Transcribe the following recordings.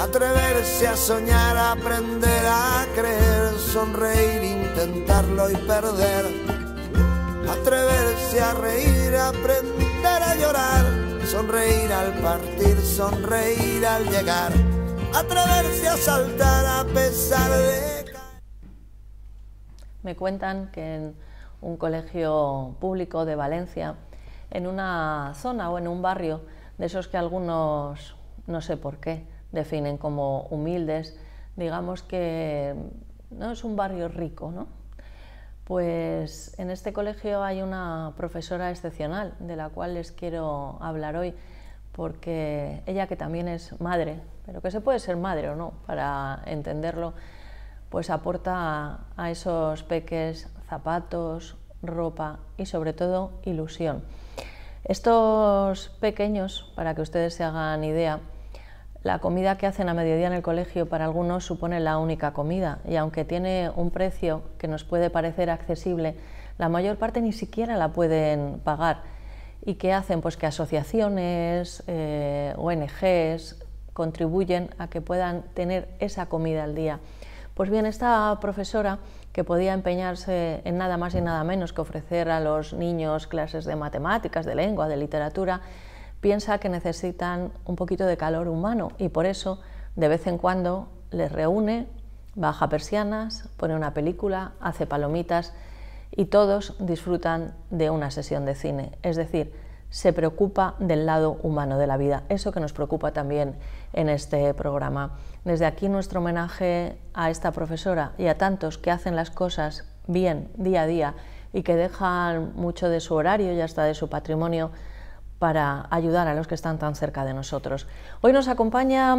Atreverse a soñar, aprender a creer, sonreír, intentarlo y perder. Atreverse a reír, aprender a llorar, sonreír al partir, sonreír al llegar. Atreverse a saltar a pesar de... Me cuentan que en un colegio público de Valencia, en una zona o en un barrio, de esos que algunos, no sé por qué, definen como humildes, digamos que no es un barrio rico, ¿no? Pues en este colegio hay una profesora excepcional de la cual les quiero hablar hoy, porque ella que también es madre, pero que se puede ser madre o no para entenderlo, pues aporta a esos peques zapatos, ropa y sobre todo ilusión. Estos pequeños, para que ustedes se hagan idea, la comida que hacen a mediodía en el colegio para algunos supone la única comida y aunque tiene un precio que nos puede parecer accesible, la mayor parte ni siquiera la pueden pagar. ¿Y qué hacen? Pues que asociaciones, eh, ONGs contribuyen a que puedan tener esa comida al día. Pues bien, esta profesora que podía empeñarse en nada más y nada menos que ofrecer a los niños clases de matemáticas, de lengua, de literatura, piensa que necesitan un poquito de calor humano y por eso de vez en cuando les reúne, baja persianas, pone una película, hace palomitas y todos disfrutan de una sesión de cine. Es decir, se preocupa del lado humano de la vida, eso que nos preocupa también en este programa. Desde aquí nuestro homenaje a esta profesora y a tantos que hacen las cosas bien día a día y que dejan mucho de su horario y hasta de su patrimonio para ayudar a los que están tan cerca de nosotros. Hoy nos acompaña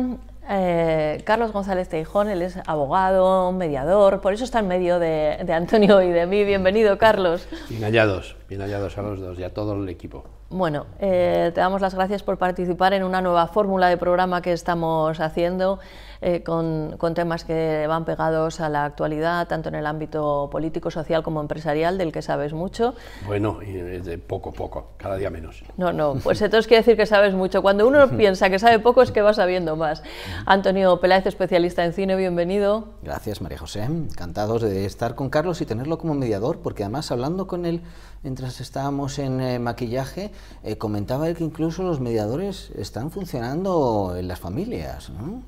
eh, Carlos González Teijón, él es abogado, mediador, por eso está en medio de, de Antonio y de mí. Bienvenido, Carlos. Bien hallados, bien hallados a los dos y a todo el equipo. Bueno, eh, te damos las gracias por participar en una nueva fórmula de programa que estamos haciendo eh, con, temas que van pegados a la actualidad, tanto en el ámbito político, social como empresarial, del que sabes mucho. Bueno, de poco a poco, cada día menos. No, no, pues entonces quiere decir que sabes mucho. Cuando uno piensa que sabe poco es que va sabiendo más. Antonio Peláez, especialista en cine, bienvenido. Gracias, María José. Encantados de estar con Carlos y tenerlo como mediador, porque además hablando con él mientras estábamos en eh, maquillaje, eh, comentaba que incluso los mediadores están funcionando en las familias, ¿no?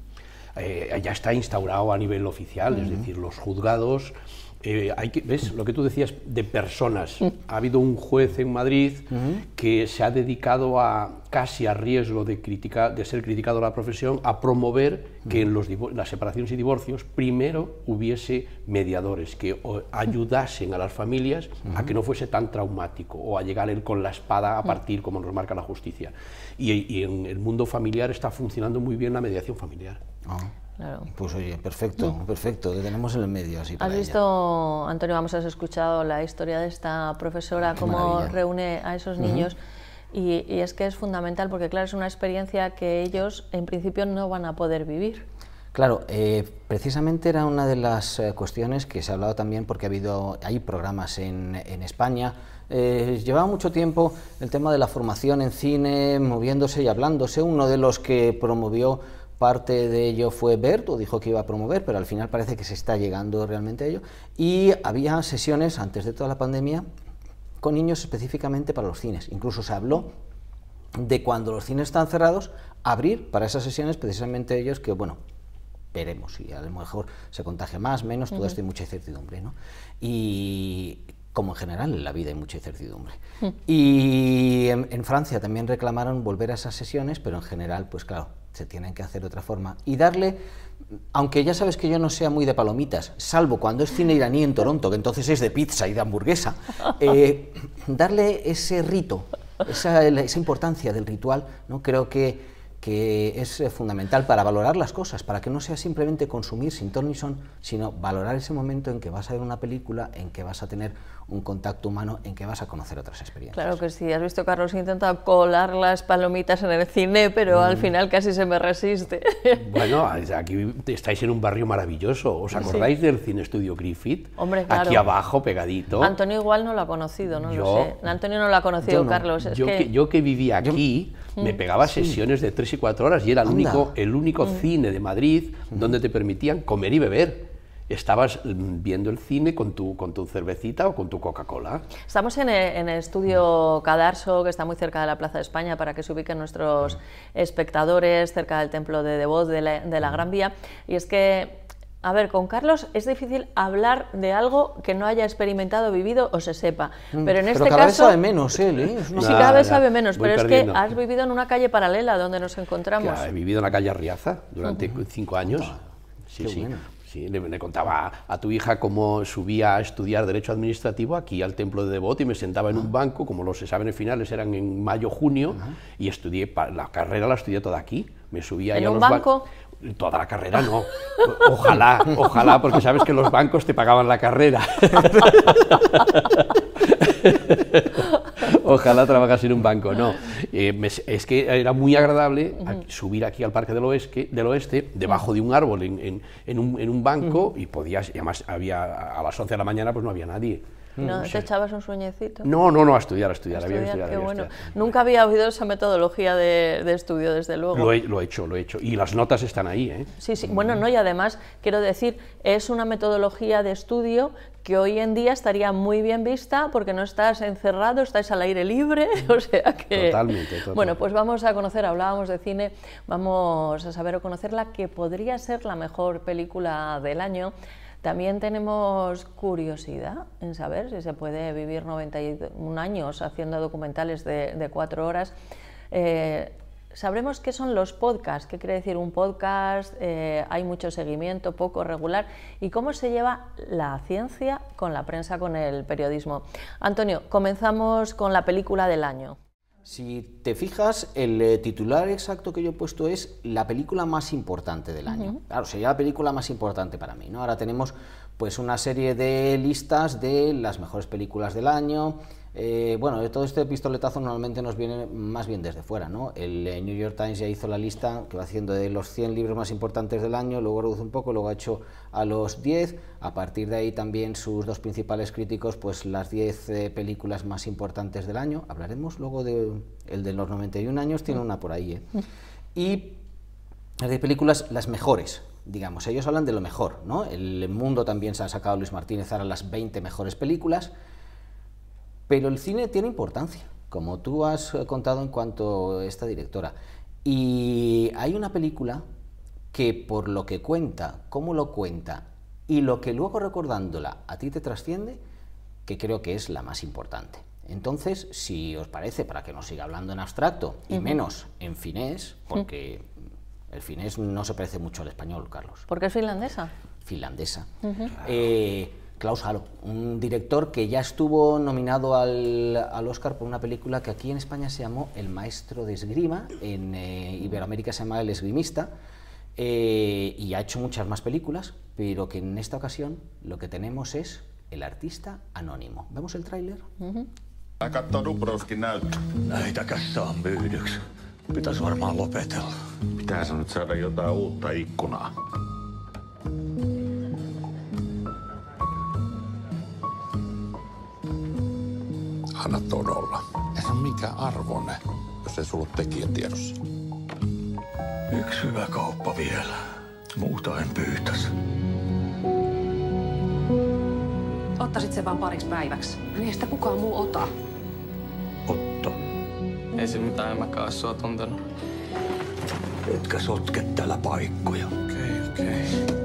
Eh, ya está instaurado a nivel oficial, es decir, los juzgados eh, ¿Ves? Lo que tú decías de personas. Mm. Ha habido un juez en Madrid que se ha dedicado a, casi a riesgo de, de ser criticado la profesión, a promover que en mm. los, las separaciones y divorcios primero hubiese mediadores que ayudasen a las familias a que no fuese tan traumático o a llegar él con la espada a mm. partir como nos marca la justicia. Y, en el mundo familiar está funcionando muy bien la mediación familiar. Ah. Pues oye, perfecto, mm. perfecto, tenemos en el medio así. Para Has visto, Antonio, vamos, has escuchado la historia de esta profesora, cómo reúne a esos niños. Y, es que es fundamental porque, claro, es una experiencia que ellos en principio no van a poder vivir. Claro, eh, precisamente era una de las eh, cuestiones que se ha hablado también porque ha habido, hay programas en, España. Eh, llevaba mucho tiempo el tema de la formación en cine, moviéndose y hablándose. Uno de los que promovió Parte de ello fue Berto, dijo que iba a promover, pero al final parece que se está llegando realmente a ello. Y había sesiones antes de toda la pandemia con niños específicamente para los cines. Incluso se habló de cuando los cines están cerrados, abrir para esas sesiones precisamente ellos que, bueno, veremos si a lo mejor se contagia más, menos, todo esto hay mucha incertidumbre, ¿no? Y como en general en la vida hay mucha incertidumbre. Y en Francia también reclamaron volver a esas sesiones, pero en general, pues claro, se tienen que hacer de otra forma. Y darle, aunque ya sabes que yo no sea muy de palomitas, salvo cuando es cine iraní en Toronto, que entonces es de pizza y de hamburguesa, eh, darle ese rito, esa, esa importancia del ritual, ¿no? creo que que es eh, fundamental para valorar las cosas, para que no sea simplemente consumir sin ton sino valorar ese momento en que vas a ver una película, en que vas a tener un contacto humano, en que vas a conocer otras experiencias. Claro que sí, has visto Carlos intenta colar las palomitas en el cine, pero al mm. final casi se me resiste. Bueno, aquí estáis en un barrio maravilloso, ¿os acordáis del Cine Estudio Griffith? Hombre, claro. Aquí abajo, pegadito. Antonio igual no lo ha conocido, no lo sé. Antonio no lo ha conocido, Carlos. yo, que... vivía aquí, mm. me pegaba sesiones de tres y horas y era el único, el único mm. cine de Madrid mm. donde te permitían comer y beber. Estabas mm, viendo el cine con tu, con tu cervecita o con tu Coca-Cola. Estamos eh, en el, estudio Cadarso, que está muy cerca de la Plaza de España, para que se ubiquen nuestros espectadores, cerca del Templo de Devot, de la, de la Gran Vía. Y es que a ver, con Carlos es difícil hablar de algo que no haya experimentado, vivido o se sepa. Mm, pero en este cada caso. Vez sabe menos él, ¿eh? Sí, cada vez sabe menos, pero es que has vivido en una calle paralela donde nos encontramos. he vivido en la calle Arriaza durante cinco años. sí, sí. sí le, contaba a, tu hija cómo subía a estudiar Derecho Administrativo aquí al Templo de Devot y me sentaba en un ah. banco, como los en finales eran en mayo-junio, y estudié, la carrera la estudié toda aquí. Me subía ¿En un banco? Toda la carrera no. Ojalá, ojalá, porque sabes que los bancos te pagaban la carrera. ojalá trabajas en un banco, no. Eh, es que era muy agradable subir aquí al Parque del Oeste, del oeste debajo de un árbol, en, un, banco, y podías, además había, a las 11 de la mañana pues no había nadie. No, te echabas un sueñecito. No, no, no, a estudiar, a estudiar. estudiar, había bueno. Nunca había oído esa metodología de, estudio, desde luego. Lo he, hecho, lo he hecho. Y las notas están ahí, ¿eh? Sí, sí. Bueno, no, y además, quiero decir, es una metodología de estudio que hoy en día estaría muy bien vista porque no estás encerrado, estáis al aire libre, o sea que... Totalmente, totalmente, Bueno, pues vamos a conocer, hablábamos de cine, vamos a saber o conocer la que podría ser la mejor película del año. También tenemos curiosidad en saber si se puede vivir 91 años haciendo documentales de, cuatro horas. Eh, sabremos qué son los podcasts, qué quiere decir un podcast, eh, hay mucho seguimiento, poco regular, y cómo se lleva la ciencia con la prensa, con el periodismo. Antonio, comenzamos con la película del año. Si te fijas, el eh, titular exacto que yo he puesto es la película más importante del año. Claro, sería la película más importante para mí, ¿no? Ahora tenemos pues una serie de listas de las mejores películas del año, eh, bueno, todo este pistoletazo normalmente nos viene más bien desde fuera, ¿no? El eh, New York Times ya hizo la lista que va haciendo de los 100 libros más importantes del año, luego reduce un poco, luego ha hecho a los 10, a partir de ahí también sus dos principales críticos, pues las 10 eh, películas más importantes del año, hablaremos luego de el de los 91 años, tiene una por ahí, ¿eh? Y las películas las mejores, digamos, ellos hablan de lo mejor, ¿no? El mundo también se ha sacado Luis Martínez ahora las 20 mejores películas, pero el cine tiene importancia, como tú has eh, contado en cuanto a esta directora. Y hay una película que por lo que cuenta, cómo lo cuenta y lo que luego recordándola a ti te trasciende, que creo que es la más importante. Entonces, si os parece, para que no siga hablando en abstracto y menos en finés, porque el finés no se parece mucho al español, Carlos. Porque es finlandesa? Finlandesa. Klaus Haro, un director que ya estuvo nominado al, Oscar por una película que aquí en España se llamó El maestro de esgrima, en eh, Iberoamérica se llama El esgrimista, eh, y ha hecho muchas más películas, pero que en esta ocasión lo que tenemos es El artista anónimo. ¿Vemos el tráiler? vanhana on olla. Ei on mikä arvone, jos ei sulla tekijä tiedossa. Yksi hyvä kauppa vielä. Muuta en pyytäisi. Ottaisit sen vaan pariksi päiväksi. Niin sitä kukaan muu ota. Otto. Ei se mitään, mäkään ois sua tuntenut. Etkä sotke täällä paikkoja. Okei, okay, okei. Okay.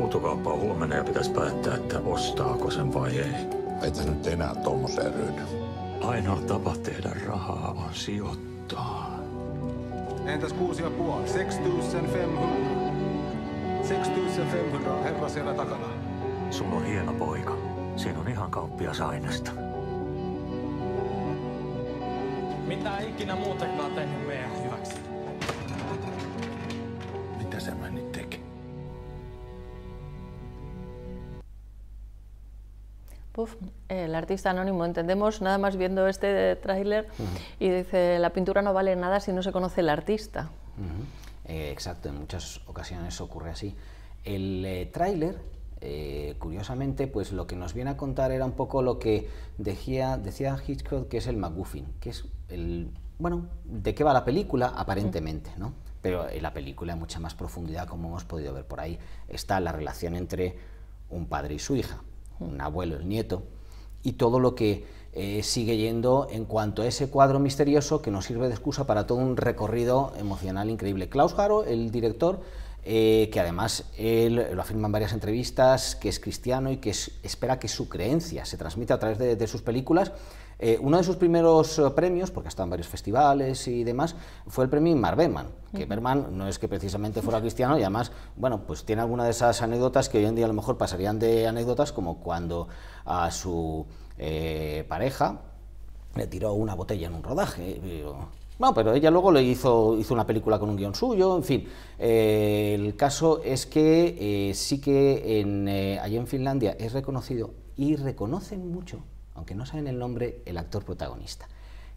huutokauppa on huomenna ja pitäisi päättää, että ostaako sen vai ei. Ei tässä nyt enää tuommoiseen ryhdy. Ainoa tapa tehdä rahaa on sijoittaa. Entäs kuusi ja puoli? 6500. 6500 herra siellä takana. Sulla on hieno poika. Siinä on ihan kauppias aineesta. Mitä ikinä muutenkaan tehnyt meidän el artista anónimo, entendemos nada más viendo este tráiler y dice, la pintura no vale nada si no se conoce el artista. Eh, exacto, en muchas ocasiones ocurre así. El eh, tráiler, eh, curiosamente, pues lo que nos viene a contar era un poco lo que decía, decía Hitchcock, que es el MacGuffin, que es el, bueno, de qué va la película, aparentemente, ¿no? Pero en la película en mucha más profundidad, como hemos podido ver por ahí. Está la relación entre un padre y su hija, un abuelo, el nieto, y todo lo que eh, sigue yendo en cuanto a ese cuadro misterioso que nos sirve de excusa para todo un recorrido emocional increíble. Klaus Garo, el director, eh, que además él lo afirma en varias entrevistas, que es cristiano y que espera que su creencia se transmita a través de sus películas, eh, uno de sus primeros eh, premios, porque ha estado en varios festivales y demás, fue el premio Mar Berman, que Berman no es que precisamente fuera cristiano y además, bueno, pues tiene alguna de esas anécdotas que hoy en día a lo mejor pasarían de anécdotas como cuando a su eh, pareja le tiró una botella en un rodaje. No, pero ella luego le hizo, hizo una película con un guión suyo, en fin. el caso es que sí que en, allí en Finlandia es reconocido y reconocen mucho aunque no saben el nombre, el actor protagonista.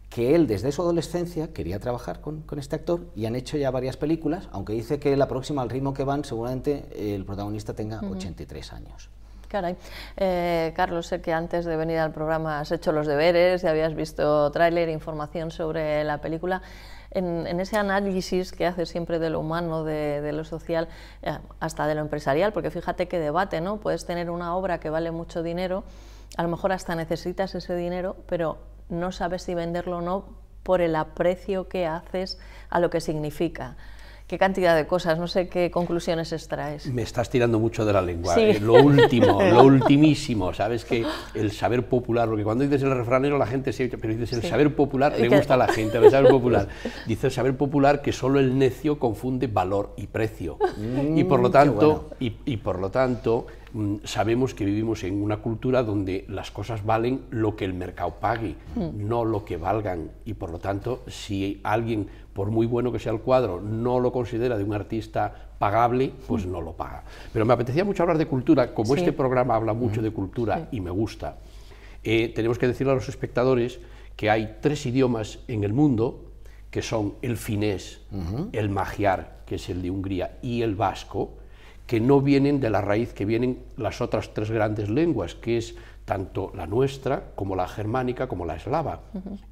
Que él desde su adolescencia quería trabajar con, este actor y han hecho ya varias películas, aunque dice que la próxima, al ritmo que van, seguramente el protagonista tenga 83 años. Caray. Eh, Carlos, sé que antes de venir al programa has hecho los deberes y habías visto tráiler, información sobre la película. En, ese análisis que hace siempre de lo humano, de, de, lo social, eh, hasta de lo empresarial, porque fíjate qué debate, ¿no? Puedes tener una obra que vale mucho dinero a lo mejor hasta necesitas ese dinero, pero no sabes si venderlo o no por el aprecio que haces a lo que significa, qué cantidad de cosas, no sé qué conclusiones extraes. Me estás tirando mucho de la lengua, eh, lo último, lo ultimísimo, sabes que el saber popular, porque cuando dices el refranero la gente se pero dices el saber popular, le gusta a la gente, el saber popular. Dice el saber popular que solo el necio confunde valor y precio. Mm, y por lo tanto, y, por lo tanto, sabemos que vivimos en una cultura donde las cosas valen lo que el mercado pague, mm. no lo que valgan. Y por lo tanto, si alguien por muy bueno que sea el cuadro, no lo considera de un artista pagable, pues mm. no lo paga. Pero me apetecía mucho hablar de cultura, como este programa habla mucho de cultura y me gusta, eh, tenemos que decirle a los espectadores que hay tres idiomas en el mundo, que son el finés, el magiar, que es el de Hungría, y el vasco, que no vienen de la raíz que vienen las otras tres grandes lenguas, que es tanto la nuestra como la germánica como la eslava,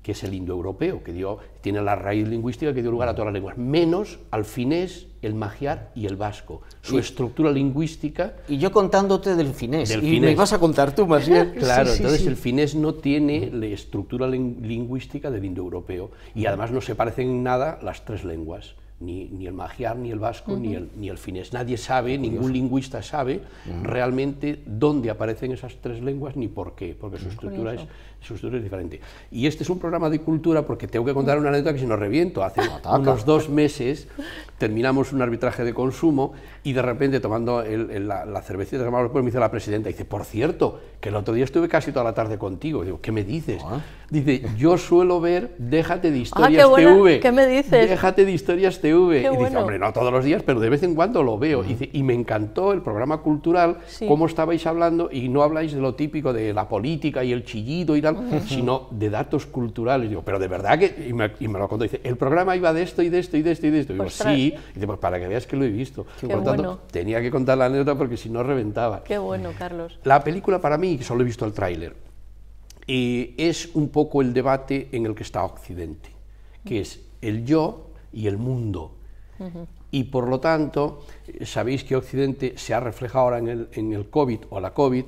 que es el indoeuropeo, que dio, tiene la raíz lingüística que dio lugar a todas las lenguas, menos al finés, el magiar y el vasco. Su estructura lingüística... Y yo contándote del finés, y me vas a contar tú más bien. claro, entonces el finés no tiene la estructura lingüística del indoeuropeo, y además no se parecen nada las tres lenguas ni, el magiar, ni el vasco, ni, el, ni el finés. Nadie sabe, ningún lingüista sabe realmente dónde aparecen esas tres lenguas ni por qué, porque su estructura es su es diferente. Y este es un programa de cultura porque tengo que contar una anécdota que si no reviento. Hace unos dos meses terminamos un arbitraje de consumo y de repente tomando la, la, de los pues me dice la presidenta, dice, por cierto, que el otro día estuve casi toda la tarde contigo. Digo, ¿qué me dices? Ah. Dice, yo suelo ver Déjate de ah, Historias TV. ¿Qué me dices? Déjate de Historias TV. y dice, hombre, no todos los días, pero de vez en cuando lo veo. y, dice, y me encantó el programa cultural, cómo estabais hablando y no habláis de lo típico de la política y el chillido y la sino de datos culturales. Digo, pero de verdad que. Y me, lo contó. Dice, el programa iba de esto y de esto y de esto y de esto. Digo, sí. Y dice, pues para que veas que lo he visto. tenía que contar la anécdota porque si no reventaba. Qué bueno, Carlos. La película para mí, que solo he visto el tráiler, eh, es un poco el debate en el que está Occidente, que es el yo y el mundo. Y por lo tanto, eh, sabéis que Occidente se ha reflejado ahora en el, en COVID o la COVID,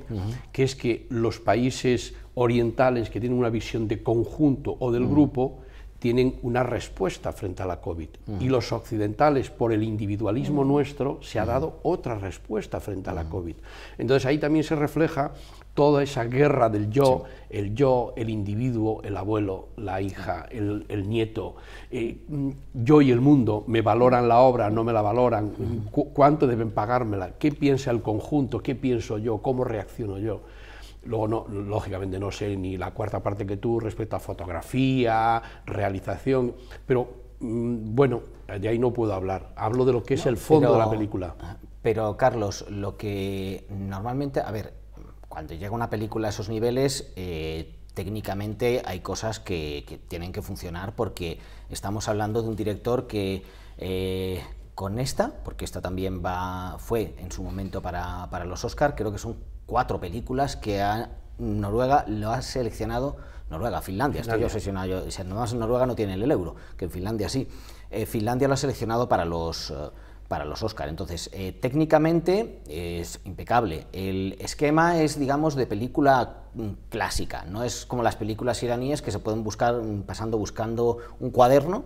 que es que los países orientales que tienen una visión de conjunto o del mm. grupo, tienen una respuesta frente a la COVID. Mm. Y los occidentales, por el individualismo mm. nuestro, se ha dado otra respuesta frente a la COVID. Entonces ahí también se refleja toda esa guerra del yo, el yo, el individuo, el abuelo, la hija, el, nieto, eh, yo y el mundo, me valoran la obra, no me la valoran, cuánto deben pagármela, qué piensa el conjunto, qué pienso yo, cómo reacciono yo. Luego, no, lógicamente, no sé ni la cuarta parte que tú respecto a fotografía, realización, pero mm, bueno, de ahí no puedo hablar. Hablo de lo que es el fondo de la película. Ah, pero, Carlos, lo que normalmente, a ver, cuando llega una película a esos niveles, eh, técnicamente hay cosas que, tienen que funcionar porque estamos hablando de un director que... Eh, con esta, porque esta también va, fue en su momento para, los Oscar, creo que es un cuatro películas que Noruega lo ha seleccionado. Noruega, Finlandia, estoy yo seleccionado Yo, Noruega no tiene el euro, que en Finlandia sí. Eh, Finlandia lo ha seleccionado para los. Eh, para los Oscar. Entonces, eh, técnicamente es impecable. El esquema es, digamos, de película mm, clásica. No es como las películas iraníes que se pueden buscar mm, pasando buscando un cuaderno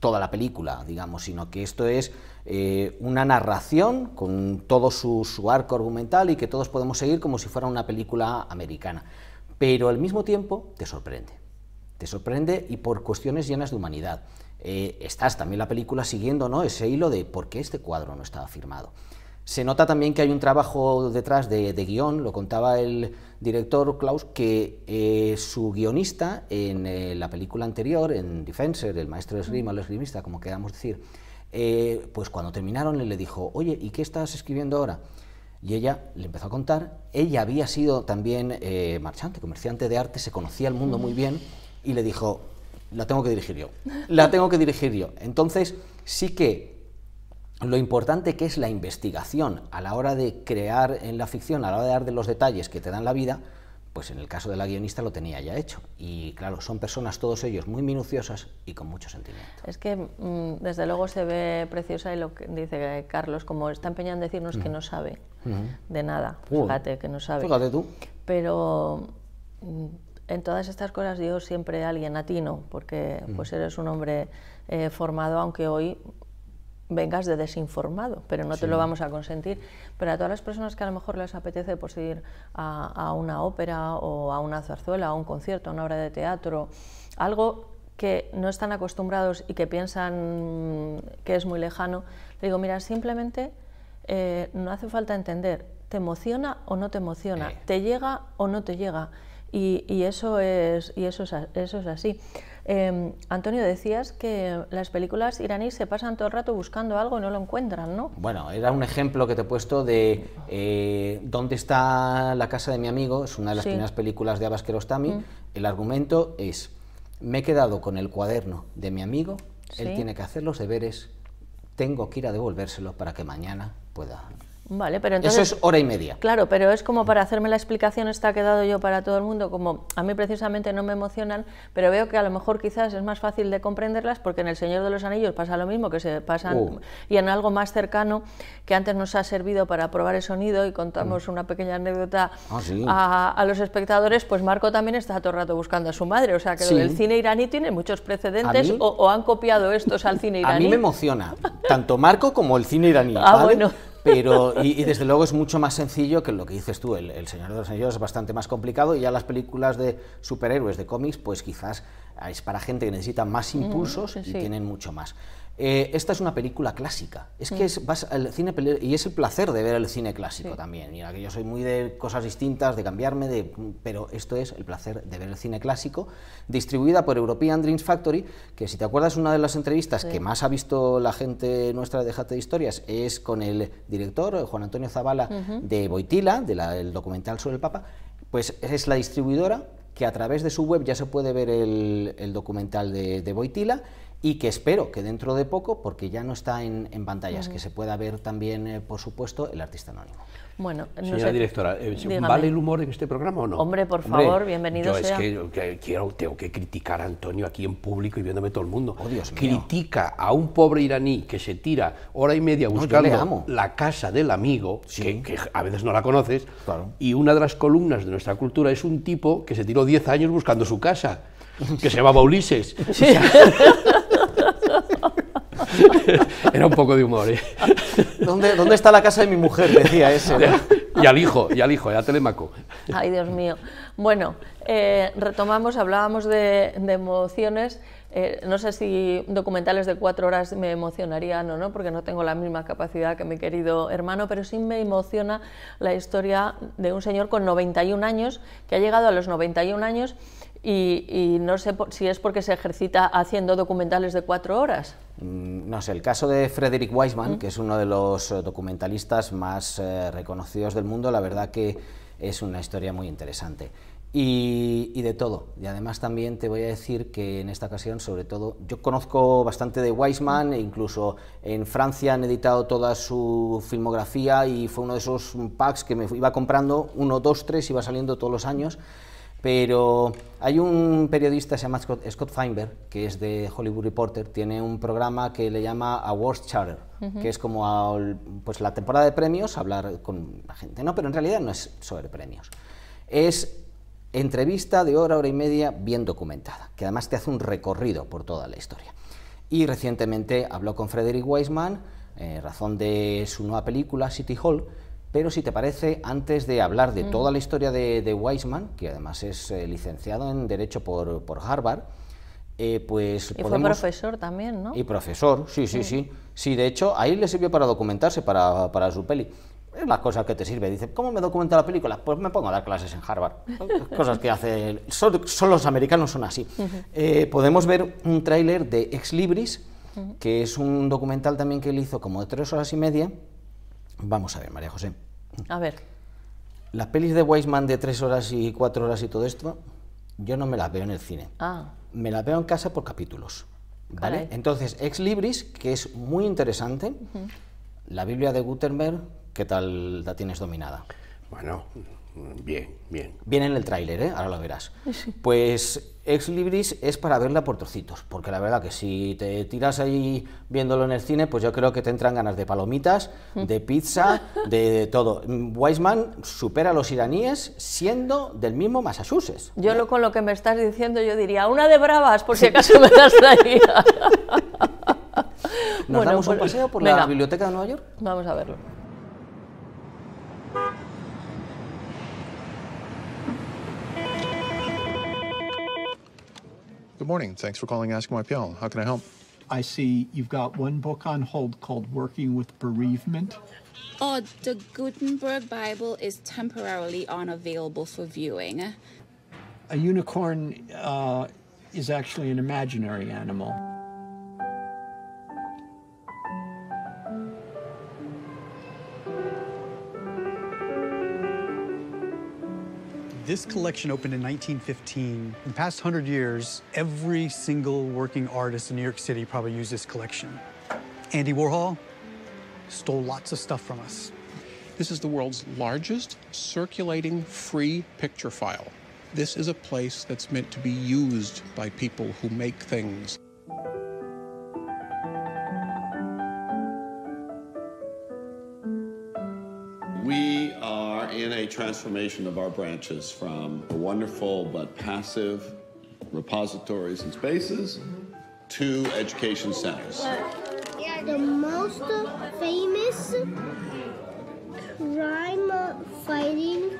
toda la película, digamos, sino que esto es eh, una narración con todo su, arco argumental y que todos podemos seguir como si fuera una película americana. Pero al mismo tiempo te sorprende, te sorprende y por cuestiones llenas de humanidad. Eh, estás también la película siguiendo ¿no? ese hilo de por qué este cuadro no estaba firmado. Se nota también que hay un trabajo detrás de, guión, lo contaba el director Klaus, que eh, su guionista en eh, la película anterior, en Defender el maestro de esgrima, el esgrimista, como queramos decir, eh, pues cuando terminaron le dijo, oye, ¿y qué estás escribiendo ahora? Y ella le empezó a contar, ella había sido también marchante, comerciante de arte, se conocía el mundo muy bien, y le dijo, la tengo que dirigir yo, la tengo que dirigir yo. Entonces sí que lo importante que es la investigación a la hora de crear en la ficción, a la hora de dar de los detalles que te dan la vida, pues en el caso de la guionista lo tenía ya hecho. Y claro, son personas todos ellos muy minuciosas y con mucho sentimiento. Es que mm, desde luego se ve preciosa y lo que dice Carlos, como está empeñado en decirnos que no sabe de nada, fíjate que no sabe. Fíjate tú. Pero mm, en todas estas cosas Dios siempre alguien atino, porque pues eres un hombre eh, formado, aunque hoy vengas de desinformado, pero no te lo vamos a consentir. Pero a todas las personas que a lo mejor les apetece por pues, ir a, una ópera o a una zarzuela, a un concierto, a una obra de teatro, algo que no están acostumbrados y que piensan que es muy lejano, le digo, mira, simplemente eh, no hace falta entender, te emociona o no te emociona, eh. te llega o no te llega. Y, y eso, es, y eso, es, eso es así. Em, Antonio, decías que las películas iraníes se pasan todo el rato buscando algo y no lo encuentran, ¿no? Bueno, era un ejemplo que te he puesto de eh, ¿Dónde está la casa de mi amigo? Es una de las primeras películas de Abbas Kiarostami. Mm. El argumento es, me he quedado con el cuaderno de mi amigo, él tiene que hacer los deberes, tengo que ir a devolvérselo para que mañana pueda eso es hora y media. Claro, pero es como para hacerme la explicación, está quedado yo para todo el mundo, como a mí precisamente no me emocionan, pero veo que a lo mejor quizás es más fácil de comprenderlas porque en El Señor de los Anillos pasa lo mismo, que se pasa uh. y en algo más cercano que antes nos ha servido para probar el sonido y contamos mm. una pequeña anécdota ah, a, los espectadores, pues Marco también está todo el rato buscando a su madre, o sea que el cine iraní tiene muchos precedentes o, han copiado estos al cine iraní. A mí me emociona, tanto Marco como el cine iraní. Ah, bueno. Pero, y, desde luego es mucho más sencillo que lo que dices tú, el, Señor de los Señores es bastante más complicado y ya las películas de superhéroes, de cómics, pues quizás es para gente que necesita más impulsos y tienen mucho más. Eh, esta es una película clásica. Es que vas al cine y es el placer de ver el cine clásico también. que yo soy muy de cosas distintas, de cambiarme, de, pero esto es el placer de ver el cine clásico, distribuida por European Dreams Factory, que si te acuerdas una de las entrevistas que más ha visto la gente nuestra de Jate de Historias es con el director eh, Juan Antonio Zavala de Boitila, del documental sobre el Papa. Pues es la distribuidora que a través de su web ya se puede ver el, documental de Boitila y que espero que dentro de poco, porque ya no está en, pantallas, que se pueda ver también, eh, por supuesto, el artista anónimo. Bueno, no Señora directora, eh, ¿vale el humor en este programa o no? Hombre, por favor, bienvenido yo Es que, quiero, tengo que criticar a Antonio aquí en público y viéndome todo el mundo. Oh, Critica a un pobre iraní que se tira hora y media buscando la casa del amigo, que, a veces no la conoces, y una de las columnas de nuestra cultura es un tipo que se tiró 10 años buscando su casa, que se llamaba Ulises. Era un poco de humor. ¿eh? ¿Dónde, está la casa de mi mujer? Decía ese. Y al hijo, y al hijo, a Telemaco. Ay, Dios mío. Bueno, eh, retomamos, hablábamos de, emociones. Eh, no sé si documentales de cuatro horas me emocionarían o no, porque no tengo la misma capacidad que mi querido hermano, pero sí me emociona la historia de un señor con 91 años, que ha llegado a los 91 años y, no sé si es porque se ejercita haciendo documentales de cuatro horas. Mm, no sé, el caso de Frederick Wiseman, que es uno de los eh, documentalistas más eh, reconocidos del mundo, la verdad que es una historia muy interesante. Y, de todo. Y además también te voy a decir que en esta ocasión, sobre todo, yo conozco bastante de Wiseman, e incluso en Francia han editado toda su filmografía y fue uno de esos packs que me iba comprando, uno, dos, tres, iba saliendo todos los años. Pero hay un periodista, se llama Scott, Feinberg, que es de Hollywood Reporter, tiene un programa que le llama Awards Charter, que es como pues la temporada de premios, hablar con la gente, ¿no? Pero en realidad no es sobre premios. Es entrevista de hora, hora y media, bien documentada, que además te hace un recorrido por toda la historia. Y recientemente habló con Frederick Wiseman, en eh, razón de su nueva película, City Hall, pero si te parece, antes de hablar de toda la historia de, Weisman, que además es eh, licenciado en Derecho por, Harvard, eh, pues y fue profesor también, ¿no? Y profesor, sí, sí, sí, sí. de hecho, ahí le sirvió para documentarse, para, su peli. Es las cosas que te sirve. Dice, ¿cómo me documenta la película? Pues me pongo a dar clases en Harvard. cosas que hace... Son, los americanos son así. Eh, podemos ver un tráiler de Ex Libris, que es un documental también que él hizo como de tres horas y media, Vamos a ver, María José. A ver. Las pelis de Weisman de tres horas y cuatro horas y todo esto, yo no me las veo en el cine. Ah. Me las veo en casa por capítulos. ¿Vale? Entonces, Ex Libris, que es muy interesante, la Biblia de Gutenberg, ¿qué tal la tienes dominada? Bueno, bien, bien. Viene en el tráiler, ¿eh? ahora lo verás. Pues Ex Libris es para verla por trocitos, porque la verdad que si te tiras ahí viéndolo en el cine, pues yo creo que te entran ganas de palomitas, de pizza, de, todo. Wiseman supera a los iraníes siendo del mismo Massachusetts. Yo lo, con lo que me estás diciendo, yo diría, una de bravas, por si acaso me las traía. ¿Nos damos un pues, paseo por la biblioteca de Nueva York? Vamos a verlo. Good morning. Thanks for calling Ask MyPL. How can I help? I see you've got one book on hold called Working with Bereavement. Oh, the Gutenberg Bible is temporarily unavailable for viewing. A unicorn uh, is actually an imaginary animal. This collection opened in 1915. In the past 100 years, every single working artist in New York City probably used this collection. Andy Warhol stole lots of stuff from us. This is the world's largest circulating free picture file. This is a place that's meant to be used by people who make things. transformation of our branches from a wonderful but passive repositories and spaces to education centers. The most famous crime fighting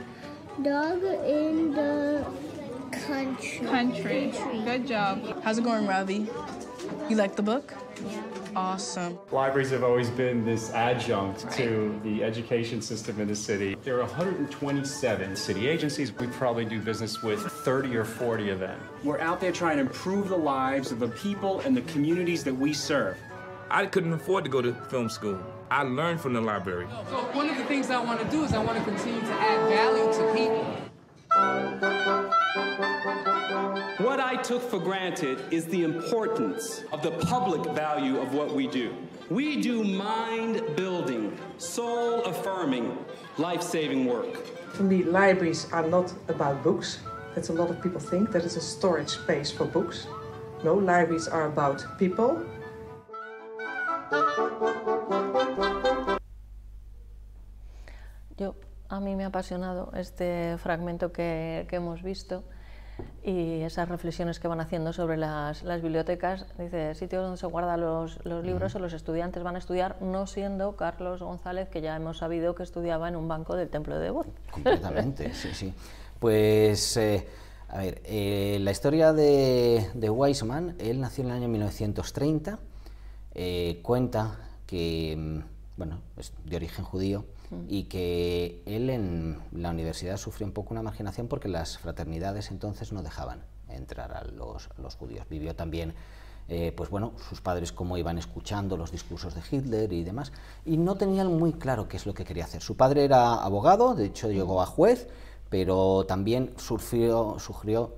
dog in the country. Country. Good job. How's it going, Ravi? You like the book? awesome. Libraries have always been this adjunct right. to the education system in the city. There are 127 city agencies. We probably do business with 30 or 40 of them. We're out there trying to improve the lives of the people and the communities that we serve. I couldn't afford to go to film school. I learned from the library. So one of the things I want to do is I want to continue to add value to people what I took for granted is the importance of the public value of what we do. We do mind building, soul affirming, life saving work. For me, libraries are not about books. That's a lot of people think that it's a storage space for books. No, libraries are about people. Yo, a mí me ha apasionado este fragmento que, que hemos visto. y esas reflexiones que van haciendo sobre las, bibliotecas, dice, sitios donde se guardan los, libros o los estudiantes van a estudiar, no siendo Carlos González, que ya hemos sabido que estudiaba en un banco del Templo de Devot. Completamente, sí, sí. Pues, eh, a ver, eh, la historia de, de él nació en el año 1930, eh, cuenta que, mm, bueno, es de origen judío, y que él en la universidad sufrió un poco una marginación porque las fraternidades entonces no dejaban entrar a los, judíos. Vivió también eh, pues bueno, sus padres como iban escuchando los discursos de Hitler y demás, y no tenían muy claro qué es lo que quería hacer. Su padre era abogado, de hecho llegó a juez, pero también sufrió, sufrió,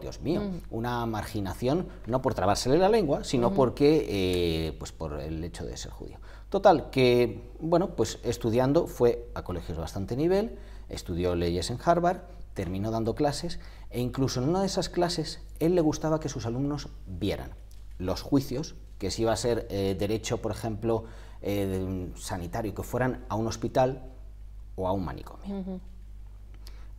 Dios mío, una marginación, no por trabársele la lengua, sino porque, eh, pues por el hecho de ser judío. Total, que, bueno, pues estudiando fue a colegios bastante nivel, estudió leyes en Harvard, terminó dando clases e incluso en una de esas clases él le gustaba que sus alumnos vieran los juicios, que si iba a ser eh, derecho, por ejemplo, eh, sanitario, que fueran a un hospital o a un manicomio.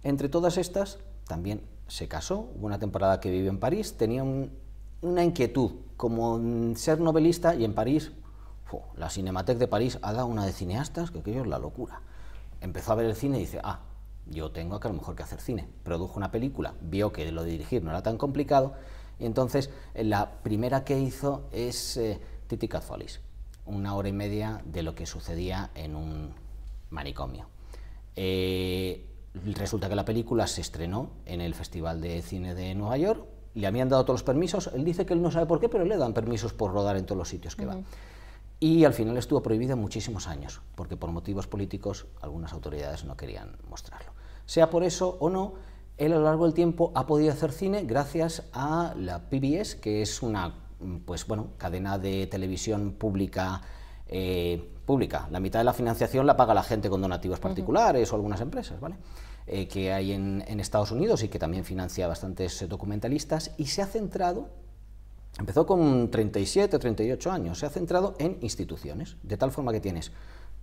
Entre todas estas, también se casó, hubo una temporada que vivió en París, tenía una inquietud como ser novelista y en París la Cinémathèque de París ha dado una de cineastas que aquello es la locura. Empezó a ver el cine y dice, ah, yo tengo que a lo mejor que hacer cine. Produjo una película, vio que lo de dirigir no era tan complicado, y entonces eh, la primera que hizo es eh, Titi una hora y media de lo que sucedía en un manicomio. Eh, resulta que la película se estrenó en el Festival de Cine de Nueva York, le habían dado todos los permisos, él dice que él no sabe por qué, pero le dan permisos por rodar en todos los sitios que va y al final estuvo prohibido muchísimos años, porque por motivos políticos algunas autoridades no querían mostrarlo. Sea por eso o no, él a lo largo del tiempo ha podido hacer cine gracias a la PBS, que es una mm, pues, bueno, cadena de televisión pública. Eh, pública. La mitad de la financiación la paga la gente con donativos particulares o algunas empresas, ¿vale? Eh, que hay en, en Estados Unidos y que también financia bastantes documentalistas y se ha centrado Empezó con 37, 38 años, se ha centrado en instituciones, de tal forma que tienes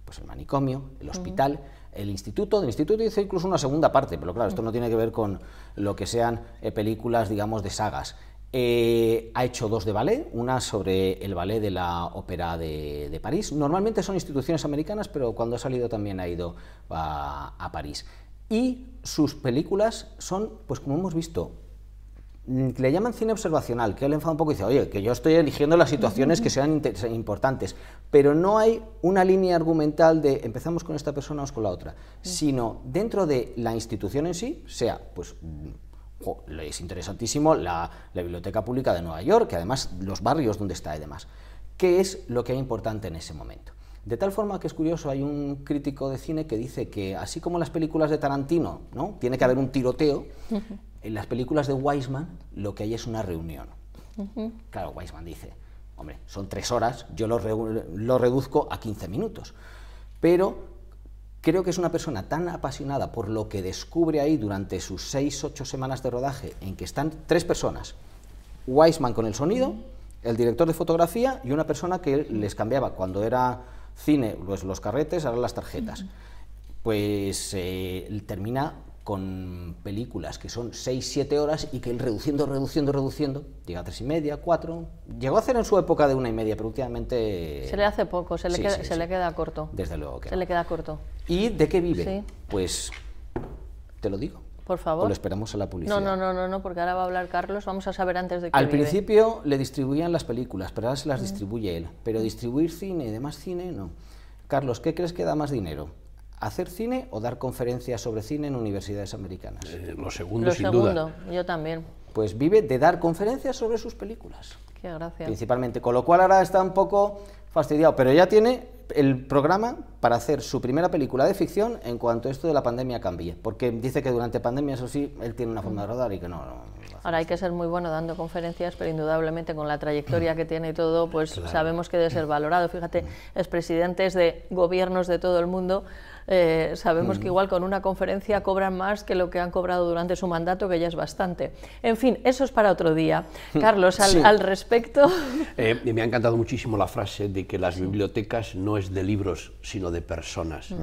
pues el manicomio, el hospital, el instituto, del instituto dice incluso una segunda parte, pero claro, esto no tiene que ver con lo que sean eh, películas, digamos, de sagas. Eh, ha hecho dos de ballet, una sobre el ballet de la Ópera de, París. Normalmente son instituciones americanas, pero cuando ha salido también ha ido a, a París. Y sus películas son, pues como hemos visto, Mm, le llaman cine observacional, que él enfada un poco y dice, oye, que yo estoy eligiendo las situaciones que sean importantes, pero no hay una línea argumental de empezamos con esta persona o con la otra, sino dentro de la institución en sí, sea, pues mm, es interesantísimo la, la, Biblioteca Pública de Nueva York, que además los barrios donde está y demás, qué es lo que es importante en ese momento. De tal forma que es curioso, hay un crítico de cine que dice que así como las películas de Tarantino, ¿no? Tiene que haber un tiroteo, en las películas de Wiseman lo que hay es una reunión. Claro, Wiseman dice, hombre, son tres horas, yo lo, reduzco a 15 minutos. Pero Creo que es una persona tan apasionada por lo que descubre ahí durante sus seis, ocho semanas de rodaje, en que están tres personas, Wiseman con el sonido, el director de fotografía y una persona que les cambiaba cuando era cine pues, los carretes, ahora las tarjetas. Pues eh, termina con películas que son 6, 7 horas y que él reduciendo, reduciendo, reduciendo, llega a 3 y media, 4. Llegó a hacer en su época de una y media, pero últimamente... Se le hace poco, se le, queda, corto. Desde luego que. Se le queda corto. ¿Y de qué vive? Pues te lo digo. Por favor. O lo esperamos a la publicidad. No, no, no, no, porque ahora va a hablar Carlos, vamos a saber antes de que Al principio le distribuían las películas, pero ahora se las distribuye él. Pero distribuir cine y demás cine, no. Carlos, ¿qué crees que da más dinero? ¿Hacer cine o dar conferencias sobre cine en universidades americanas? Eh, lo segundo, lo segundo, yo también. Pues vive de dar conferencias sobre sus películas. Qué gracia. Principalmente, con lo cual ahora está un poco fastidiado, pero ya tiene el programa para hacer su primera película de ficción en cuanto esto de la pandemia cambie, porque dice que durante pandemia, eso sí, él tiene una forma de rodar y que no... Ahora hay que ser muy bueno dando conferencias, pero indudablemente con la trayectoria que tiene y todo, pues sabemos que debe ser valorado. Fíjate, mm. ...es presidente de gobiernos de todo el mundo eh, sabemos que mm. igual con una conferencia cobran más que lo que han cobrado durante su mandato, que ya es bastante. En fin, eso es para otro día. Mm. Carlos, al, respecto. Eh, me ha encantado muchísimo la frase de que las bibliotecas no es de libros, sino de personas. Mm.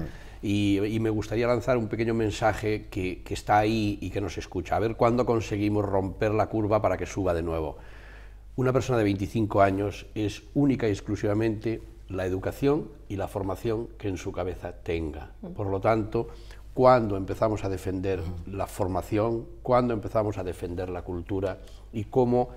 Y, me gustaría lanzar un pequeño mensaje que, que, está ahí y que nos escucha. A ver cuándo conseguimos romper la curva para que suba de nuevo. Una persona de 25 años es única y exclusivamente la educación y la formación que en su cabeza tenga. Por lo tanto, cuando empezamos a defender la formación, cuando empezamos a defender la cultura y cómo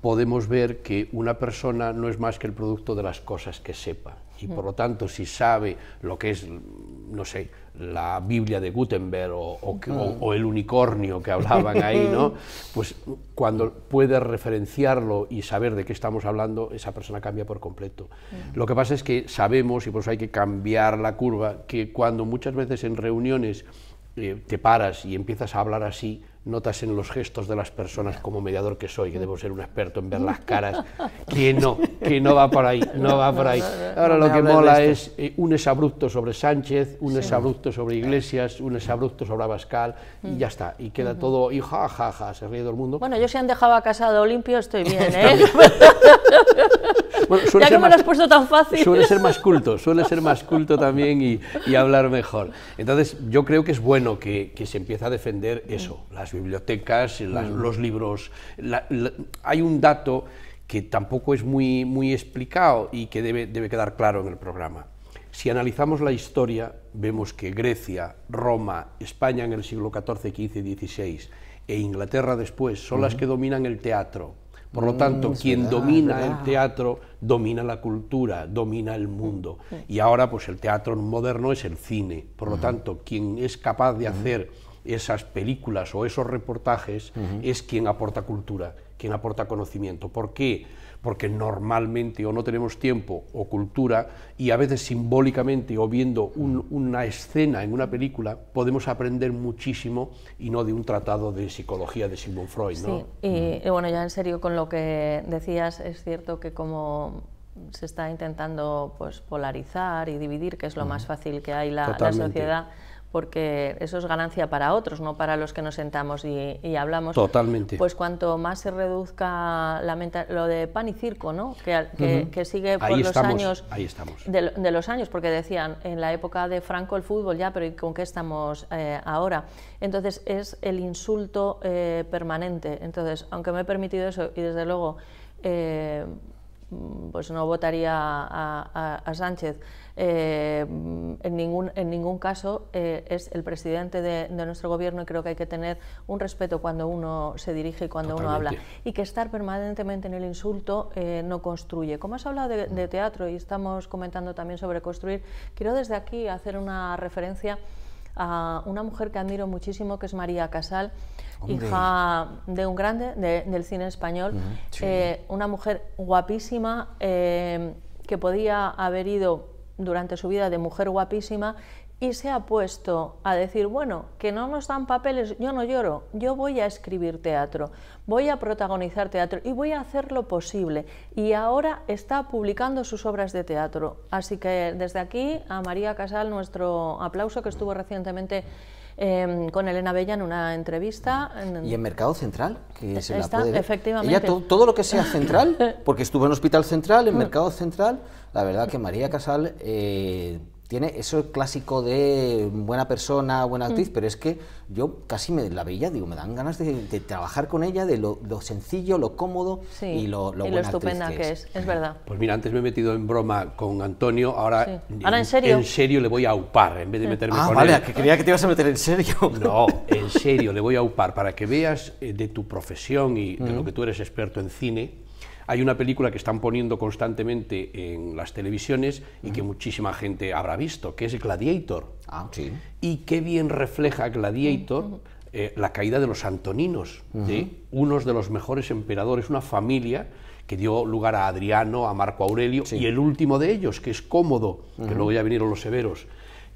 podemos ver que una persona no es más que el producto de las cosas que sepa. Y por lo tanto, si sabe lo que es, no sé, la Biblia de Gutenberg ah. o, el unicornio que hablaban ahí, ¿no? Pues cuando puedes referenciarlo y saber de qué estamos hablando, esa persona cambia por completo. Mm. Lo que pasa es que sabemos, y por eso hay que cambiar la curva, que cuando muchas veces en reuniones eh, te paras y empiezas a hablar así, notas en los gestos de las personas como mediador que soy, que debo ser un experto en ver las caras, que no, que no va por ahí, no va por ahí. Ahora lo que mola es eh, un un esabrupto sobre Sánchez, un esabrupto sobre Iglesias, un abrupto sobre Abascal, y mm. ya está, y queda todo, y ja, ja, ja, se ríe todo el mundo. Bueno, yo si han dejado a Casado limpio estoy bien, ¿eh? ya me has puesto tan fácil. Suele ser más culto, suele ser más culto también y, hablar mejor. Entonces, yo creo que es bueno que, se empiece a defender eso, las bibliotecas, mm. los libros. hay un dato que tampoco es muy, muy explicado y que debe, quedar claro en el programa. Si analizamos la historia, vemos que Grecia, Roma, España en el siglo XIV, XV y XVI e Inglaterra después son las mm. que dominan el teatro, por lo mm, tanto, quien domina el teatro domina la cultura, domina el mundo. Y ahora, pues el teatro moderno es el cine. Por lo tanto, quien es capaz de hacer esas películas o esos reportajes es quien aporta cultura, quien aporta conocimiento. ¿Por qué? porque normalmente o no tenemos tiempo o cultura y a veces simbólicamente o viendo una escena en una película podemos aprender muchísimo y no de un tratado de psicología de Sigmund Freud. Sí, mm. y, bueno, ya en serio con lo que decías, es cierto que como se está intentando pues, polarizar y dividir, que es lo mm. más fácil que hay la sociedad, porque eso es ganancia para otros, no para los que nos sentamos y, hablamos. Totalmente. Pues cuanto más se reduzca la lo de pan y circo, ¿no? que, sigue por los años. Ahí estamos. De, los años, porque decían en la época de Franco el fútbol ya, pero ¿y con qué estamos eh, ahora? Entonces es el insulto eh, permanente. Entonces, aunque me he permitido eso y desde luego. Eh, pues no votaría a Sánchez, eh, en, ningún, en ningún caso eh, es el presidente de, nuestro gobierno y creo que hay que tener un respeto cuando uno se dirige y cuando uno habla. Y que estar permanentemente en el insulto eh, no construye. Como has hablado de, teatro y estamos comentando también sobre construir, quiero desde aquí hacer una referencia a una mujer que admiro muchísimo, que es María Casal, hija de un grande del cine español, una mujer guapísima que podía haber ido durante su vida de mujer guapísima y se ha puesto a decir, bueno, que no nos dan papeles, yo no lloro, yo voy a escribir teatro, voy a protagonizar teatro y voy a hacer lo posible. Y ahora está publicando sus obras de teatro. Así que desde aquí a María Casal nuestro aplauso que estuvo recientemente Em, con Elena Bella en una entrevista. y en Mercado Central, que eh, se la puede Efectivamente. todo, lo que sea central, porque estuve en Hospital Central, en mm. Mercado Central, la verdad que María Casal... Eh, tiene eso clásico de buena persona, buena actriz, mm. pero es que yo casi me la veía, digo, me dan ganas de, trabajar con ella, de lo, sencillo, lo cómodo y lo, lo, y lo estupenda que, es. es. verdad. Pues mira, antes me he metido en broma con Antonio, ahora, en, serio? en serio le voy a upar en vez de meterme ah, vale, que creía que te ibas a meter en serio. No, en serio le voy a upar para que veas eh, de tu profesión y de mm. lo que tú eres experto en cine hay una película que están poniendo constantemente en las televisiones y que muchísima gente habrá visto, que es Gladiator. Ah, sí. Y qué bien refleja Gladiator. Eh, la caída de los antoninos, de unos de los mejores emperadores, una familia que dio lugar a Adriano, a Marco Aurelio y el último de ellos, que es Cómodo, que luego ya vinieron los severos,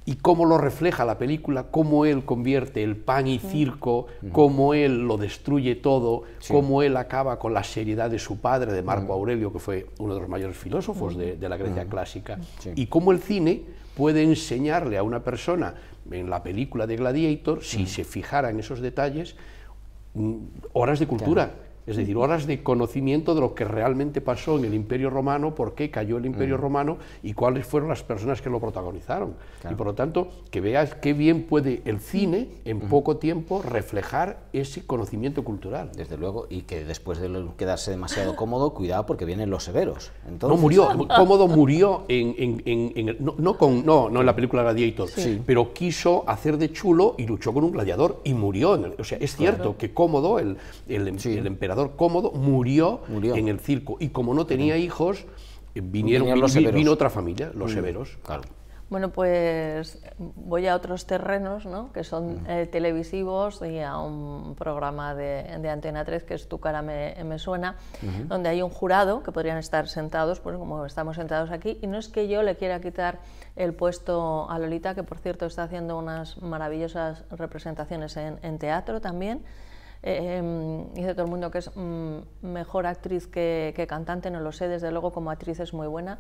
y cómo lo refleja la película, cómo él convierte el pan y circo, cómo él lo destruye todo, cómo él acaba con la seriedad de su padre, de Marco Aurelio, que fue uno de los mayores filósofos de, la Grecia clásica, y cómo el cine puede enseñarle a una persona, en la película de Gladiator, si se fijara en esos detalles, mm, horas de cultura. Es decir, horas de conocimiento de lo que realmente pasó en el Imperio Romano, por qué cayó el Imperio mm. Romano y cuáles fueron las personas que lo protagonizaron. Y por lo tanto, que veas qué bien puede el cine en mm. poco tiempo reflejar ese conocimiento cultural. Desde luego, y que después de quedarse demasiado cómodo, cuidado porque vienen los severos. No murió, cómodo murió en, no, en la película Gladiator, pero quiso hacer de chulo y luchó con un gladiador y murió. o sea, es cierto que cómodo el emperador Cómodo murió, en el circo. Y como no tenía hijos, vinieron, vinieron los vino otra familia, los mm, severos. Claro. Bueno, pues mm, voy a otros terrenos, ¿no? Que son mm. eh, televisivos y a un programa de, de, Antena 3 que es Tu cara me, suena, donde hay un jurado que podrían estar sentados, pues como estamos sentados aquí, y no es que yo le quiera quitar el puesto a Lolita, que por cierto está haciendo unas maravillosas representaciones en, en teatro también, Em, dice todo el mundo que es mm, mejor actriz que, cantante, no lo sé, desde luego como actriz es muy buena.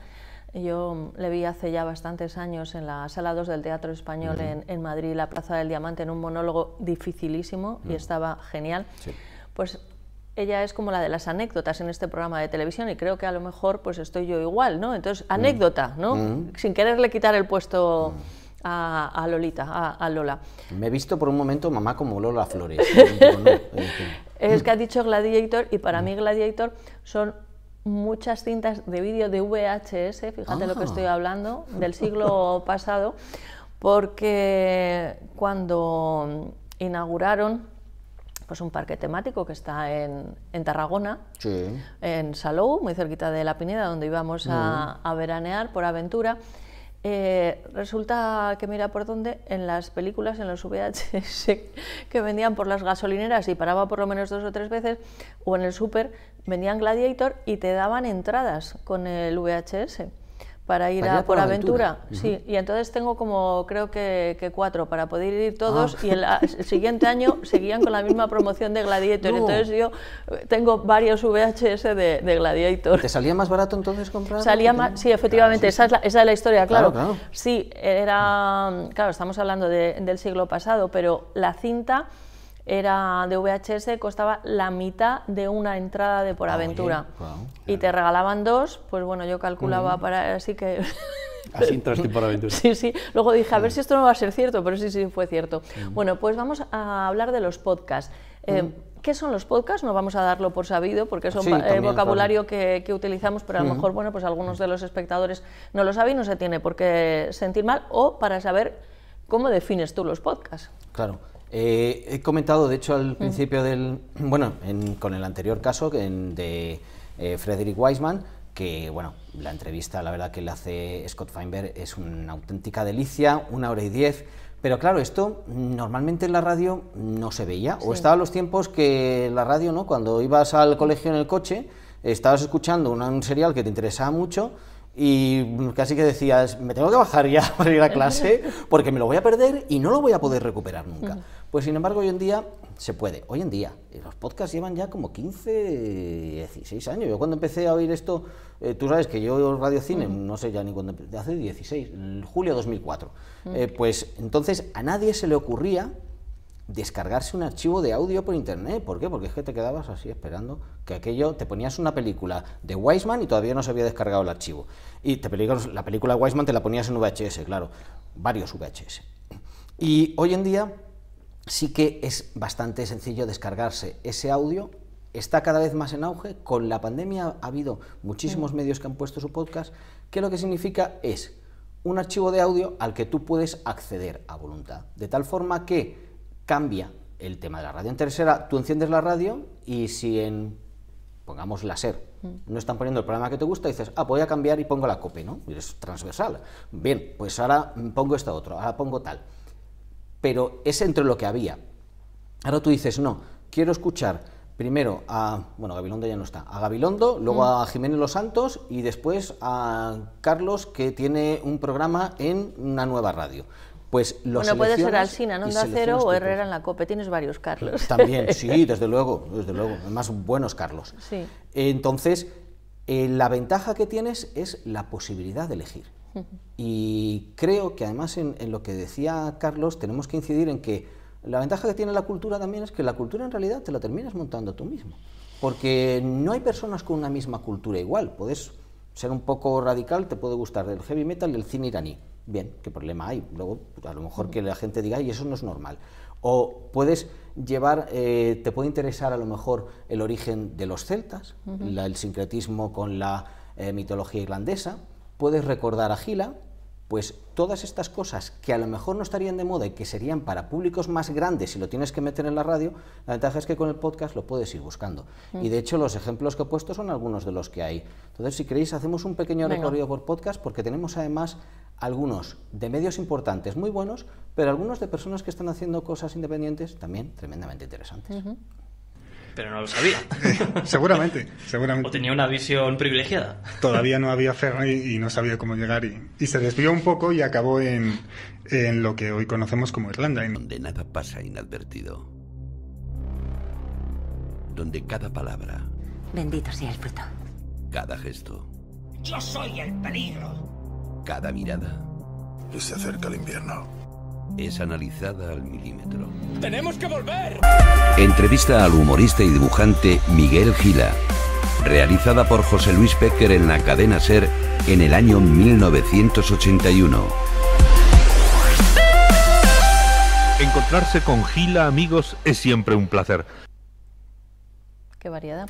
Yo mm, le vi hace ya bastantes años en la Sala 2 del Teatro Español en, Madrid, la Plaza del Diamante, en un monólogo dificilísimo y estaba genial. Pues ella es como la de las anécdotas en este programa de televisión y creo que a lo mejor pues estoy yo igual, ¿no? Entonces, anécdota, ¿no? Sin quererle quitar el puesto a, Lolita, a, Lola. Me he visto por un momento mamá como Lola Flores. es que ha dicho Gladiator y para mí Gladiator son muchas cintas de vídeo de VHS, fíjate lo que ah. estoy hablando, del siglo pasado, porque cuando inauguraron pues un parque temático que está en, en Tarragona, en Salou, muy cerquita de La Pineda, donde íbamos a, a veranear por aventura, eh, resulta que mira por dónde, en las películas, en los VHS que vendían por las gasolineras y paraba por lo menos dos o tres veces, o en el súper, vendían Gladiator y te daban entradas con el VHS para ir a por aventura. Sí, y entonces tengo como creo que, cuatro para poder ir todos ah. y el, siguiente año seguían con la misma promoción de Gladiator. Entonces yo eh, tengo varios VHS de, Gladiator. ¿Te salía más barato entonces comprar? Salía más, sí, efectivamente, Esa, es la, historia, claro. Sí, era, claro, estamos hablando del siglo pasado, pero la cinta era de VHS, costaba la mitad de una entrada de Por ah, Aventura. Y te regalaban dos, pues bueno, yo calculaba para... Así que... Así entraste por aventura. Sí, sí. Luego dije, a ver si esto no va a ser cierto, pero sí, sí, fue cierto. Mm. Bueno, pues vamos a hablar de los podcasts. Eh, mm. ¿Qué son los podcasts? No vamos a darlo por sabido porque es un eh, vocabulario que, utilizamos, pero a lo mm. mejor, bueno, pues algunos de los espectadores no lo saben y no se tiene por qué sentir mal o para saber cómo defines tú los podcasts. Claro. Eh, he comentado, de hecho, al mm. principio del. Bueno, con el anterior caso de eh, Frederick Wiseman, que, bueno, la entrevista, la verdad, que le hace Scott Feinberg es una auténtica delicia, una hora y diez. Pero claro, esto normalmente en la radio no se veía, o estaban los tiempos que la radio, ¿no? Cuando ibas al colegio en el coche, estabas escuchando un serial que te interesaba mucho y casi que decías, me tengo que bajar ya para ir a clase porque me lo voy a perder y no lo voy a poder recuperar nunca. Pues sin embargo, hoy en día se puede. Hoy en día, los podcasts llevan ya como 15, 16 años. Yo cuando empecé a oír esto, eh, tú sabes que yo radio cine, no sé ya ni cuándo, empecé, hace 16, julio 2004. Eh, pues entonces a nadie se le ocurría descargarse un archivo de audio por internet. ¿Por qué? Porque es que te quedabas así esperando que aquello, te ponías una película de Wiseman y todavía no se había descargado el archivo. Y te la película Wiseman te la ponías en VHS, claro, varios VHS. Y hoy en día sí que es bastante sencillo descargarse ese audio. Está cada vez más en auge. Con la pandemia ha habido muchísimos mm. medios que han puesto su podcast, que lo que significa es un archivo de audio al que tú puedes acceder a voluntad. De tal forma que cambia el tema de la radio. En tercera, tú enciendes la radio y si en, pongamos SER, mm. no están poniendo el programa que te gusta, dices, ah, pues voy a cambiar y pongo la COPE, ¿no? Y es transversal. Bien, pues ahora pongo esta otra, ahora pongo tal. Pero es entre lo que había. Ahora tú dices, no, quiero escuchar primero a, bueno, Gabilondo ya no está, a Gabilondo, luego mm. a Jiménez Los Santos y después a Carlos que tiene un programa en una nueva radio pues bueno, puede ser Alcina no de Cero o Herrera en la COPE, tienes varios Carlos. Pues también, sí, desde luego, desde luego, más buenos Carlos. Sí. Entonces, eh, la ventaja que tienes es la posibilidad de elegir. Y creo que además en, lo que decía Carlos tenemos que incidir en que la ventaja que tiene la cultura también es que la cultura en realidad te la terminas montando tú mismo. Porque no hay personas con una misma cultura igual. Puedes ser un poco radical, te puede gustar del heavy metal y el cine iraní bien, ¿qué problema hay? Luego, pues, a lo mejor que la gente diga, y eso no es normal. O puedes llevar, eh, te puede interesar a lo mejor el origen de los celtas, el sincretismo con la eh, mitología irlandesa, puedes recordar a Gila, pues todas estas cosas que a lo mejor no estarían de moda y que serían para públicos más grandes si lo tienes que meter en la radio, la ventaja es que con el podcast lo puedes ir buscando. Mm. Y de hecho los ejemplos que he puesto son algunos de los que hay. Entonces, si queréis, hacemos un pequeño recorrido por podcast porque tenemos además algunos de medios importantes muy buenos, pero algunos de personas que están haciendo cosas independientes también tremendamente interesantes. Pero no lo sabía. seguramente, seguramente. O tenía una visión privilegiada. Todavía no había ferry y no sabía cómo llegar y, se desvió un poco y acabó en, lo que hoy conocemos como Irlanda. Donde nada pasa inadvertido. Donde cada palabra... Bendito sea el fruto. Cada gesto. Yo soy el peligro. Cada mirada. Y se acerca el invierno es analizada al milímetro. ¡Tenemos que volver! Entrevista al humorista y dibujante Miguel Gila, realizada por José Luis Pecker en la cadena Ser en el año 1981. Encontrarse con Gila, amigos, es siempre un placer. Qué variedad.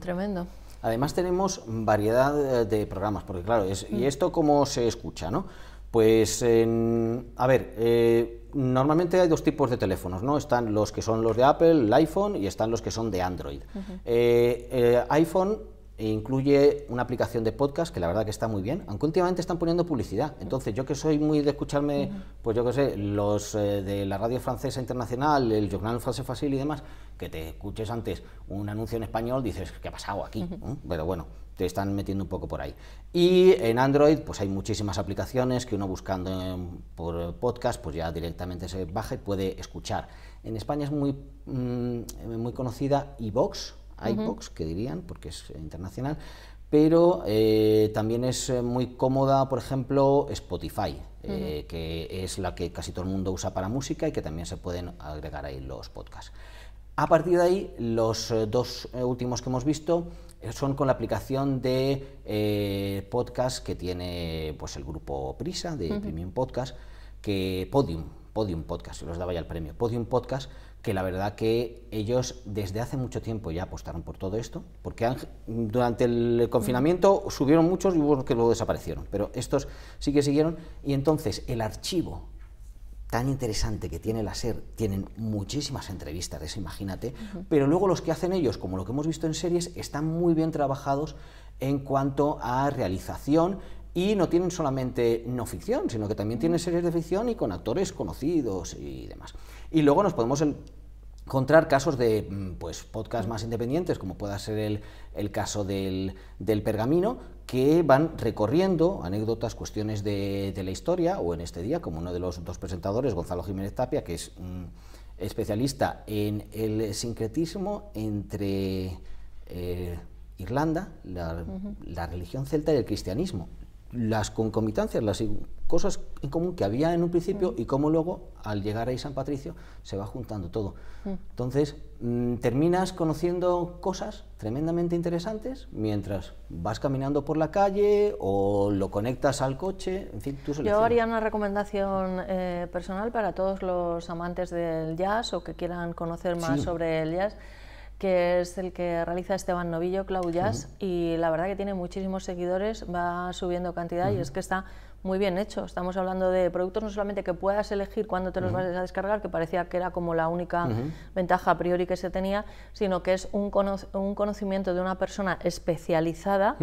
Tremendo. Además tenemos variedad eh, de programas, porque claro, y mm. esto cómo se escucha, ¿no? Pues, a ver, eh, normalmente hay dos tipos de teléfonos, ¿no? Están los que son los de Apple, el iPhone, y están los que son de Android. Eh, eh, iPhone incluye una aplicación de podcast que la verdad que está muy bien, aunque últimamente están poniendo publicidad. Entonces, yo que soy muy de escucharme, pues yo que sé, los de la radio francesa internacional, el Journal France Facile y demás, que te escuches antes un anuncio en español, dices, ¿qué ha pasado aquí? Pero bueno, te están metiendo un poco por ahí. Y en Android, pues hay muchísimas aplicaciones que uno buscando por podcast, pues ya directamente se baja y puede escuchar. En España es muy, mm, muy conocida iBox, iBox, que dirían, porque es internacional, pero eh, también es eh, muy cómoda, por ejemplo, Spotify, eh, que es la que casi todo el mundo usa para música y que también se pueden agregar ahí los podcasts. A partir de ahí, los dos últimos que hemos visto eh, son con la aplicación de eh, podcast que tiene pues el grupo Prisa de Premium Podcast, que Podium, Podium Podcast, se los daba ya el premio, Podium Podcast, que la verdad que ellos desde hace mucho tiempo ya apostaron por todo esto, porque durante el confinamiento subieron muchos y hubo que luego desaparecieron, pero estos sí que siguieron, y entonces el archivo tan interesante que tiene la SER, tienen muchísimas entrevistas de eso, imagínate, pero luego los que hacen ellos, como lo que hemos visto en series, están muy bien trabajados en cuanto a realización y no tienen solamente no ficción, sino que también tienen series de ficción y con actores conocidos y demás. Y luego nos podemos encontrar casos de mm, pues, podcasts más independientes, como pueda ser el, el caso del, del, pergamino, que van recorriendo anécdotas, cuestiones de, de, la historia, o en este día, como uno de los dos presentadores, Gonzalo Jiménez Tapia, que es un especialista en el sincretismo entre eh, Irlanda, la, la religión celta y el cristianismo las concomitancias, las cosas en común que había en un principio y cómo luego, al llegar ahí San Patricio, se va juntando todo. Entonces, mm, terminas conociendo cosas tremendamente interesantes mientras vas caminando por la calle o lo conectas al coche, en fin, Yo haría una recomendación eh, personal para todos los amantes del jazz o que quieran conocer más sobre el jazz que es el que realiza Esteban Novillo, Claudias, y la verdad que tiene muchísimos seguidores, va subiendo cantidad y es que está muy bien hecho. Estamos hablando de productos no solamente que puedas elegir cuándo te los vas a descargar, que parecía que era como la única ventaja a priori que se tenía, sino que es un, un conocimiento de una persona especializada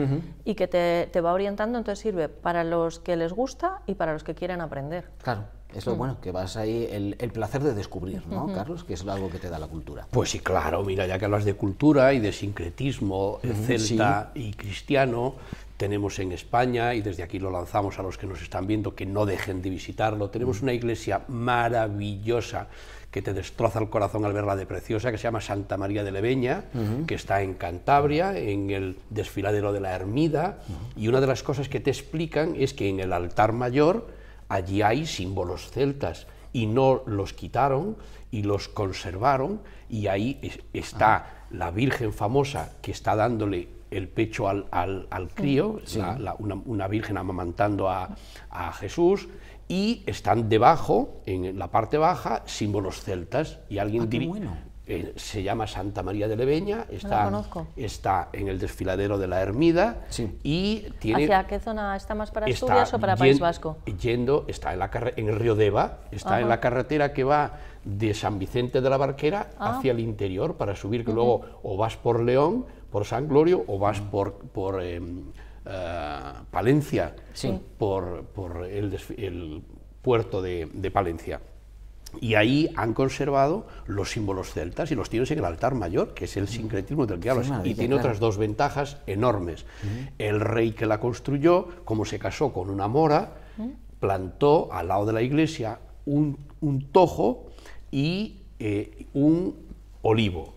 y que te, te va orientando, entonces sirve para los que les gusta y para los que quieren aprender. Claro. Es mm. bueno, que vas ahí, el, placer de descubrir, ¿no, Carlos? Que es algo que te da la cultura. Pues sí, claro, mira, ya que hablas de cultura y de sincretismo eh, celta y cristiano, tenemos en España, y desde aquí lo lanzamos a los que nos están viendo, que no dejen de visitarlo, tenemos mm. una iglesia maravillosa que te destroza el corazón al verla de preciosa, que se llama Santa María de Leveña, que está en Cantabria, en el desfiladero de la Ermida, y una de las cosas que te explican es que en el altar mayor allí hay símbolos celtas y no los quitaron y los conservaron y ahí está la Virgen famosa que está dándole el pecho al, crío, una, Virgen amamantando a, Jesús, y están debajo, en la parte baja, símbolos celtas. Y alguien ah, eh, se llama Santa María de Leveña, está, está en el desfiladero de la Ermida y tiene... ¿Hacia qué zona está más para Asturias o para País Vasco? Yendo, está en, la en el Río Deva, está en la carretera que va de San Vicente de la Barquera ah. hacia el interior para subir, que luego o vas por León, por San Glorio, o vas por... por eh, eh, Palencia, por, por el, puerto de Palencia y ahí han conservado los símbolos celtas y los tienes en el altar mayor, que es el sincretismo del que hablas. y tiene otras dos ventajas enormes. El rey que la construyó, como se casó con una mora, plantó al lado de la iglesia un, tojo y eh, un olivo.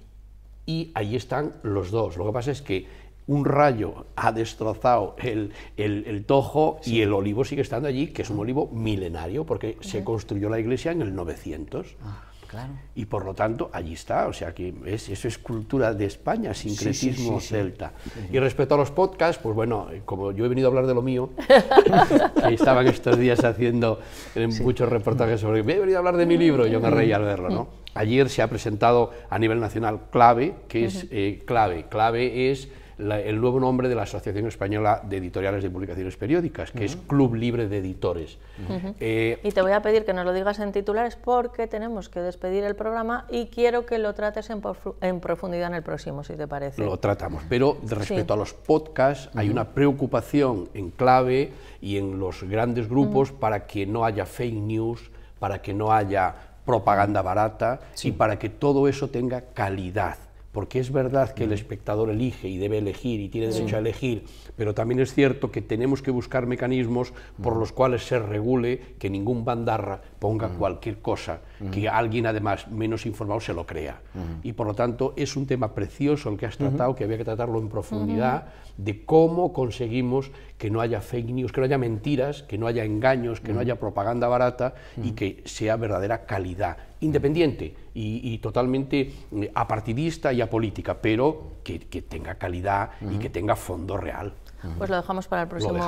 Y ahí están los dos. Lo que pasa es que un rayo ha destrozado el, tojo y el olivo sigue estando allí, que es un olivo milenario, porque se construyó la iglesia en el 900. Ah, y por lo tanto, allí está, o sea que es, eso es cultura de España, sincretismo celta. Y respecto a los podcasts, pues bueno, como yo he venido a hablar de lo mío, que estaban estos días haciendo eh, muchos reportajes sobre, he venido a hablar de mi libro, yo me reía al verlo, ¿no? Ayer se ha presentado a nivel nacional Clave, que es eh, Clave. Clave es el nuevo nombre de la Asociación Española de Editoriales y Publicaciones Periódicas, que es Club Libre de Editores. Eh, y te voy a pedir que nos lo digas en titulares porque tenemos que despedir el programa y quiero que lo trates en, profundidad en el próximo, si te parece. Lo tratamos, pero respecto a los podcasts, hay una preocupación en clave y en los grandes grupos para que no haya fake news, para que no haya propaganda barata y para que todo eso tenga calidad porque es verdad que el espectador elige y debe elegir y tiene derecho a elegir, pero también es cierto que tenemos que buscar mecanismos por los cuales se regule que ningún bandarra ponga cualquier cosa que alguien además menos informado se lo crea. Y por lo tanto es un tema precioso el que has tratado, que había que tratarlo en profundidad, de cómo conseguimos que no haya fake news, que no haya mentiras, que no haya engaños, que no haya propaganda barata y que sea verdadera calidad independiente y, y totalmente eh, apartidista y apolítica, pero que, tenga calidad y que tenga fondo real pues lo dejamos para el próximo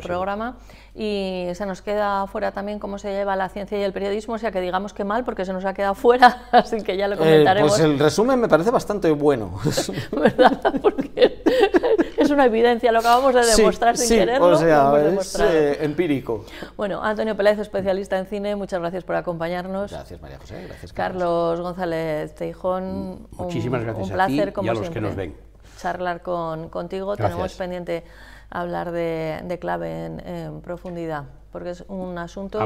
programa. Y se nos queda fuera también cómo se lleva la ciencia y el periodismo, o sea que digamos que mal, porque se nos ha quedado fuera, así que ya lo eh, comentaremos. pues el resumen me parece bastante bueno. ¿Verdad? Porque es una evidencia, lo acabamos de demostrar sin sí, O sea, es eh, empírico. Bueno, Antonio Peláez, especialista en cine, muchas gracias por acompañarnos. Gracias, María José. Gracias, Carlos, González Teijón. Mm, muchísimas gracias un placer, a ti y a los que nos ven charlar con, contigo. Tenemos pendiente hablar de, clave en, profundidad, porque es un asunto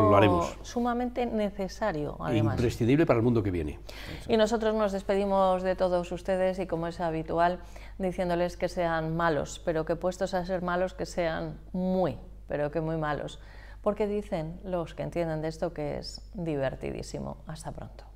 sumamente necesario, Imprescindible para el mundo que viene. Y nosotros nos despedimos de todos ustedes y, como es habitual, diciéndoles que sean malos, pero que puestos a ser malos, que sean muy, pero que muy malos. Porque dicen los que entienden de esto que es divertidísimo. Hasta pronto.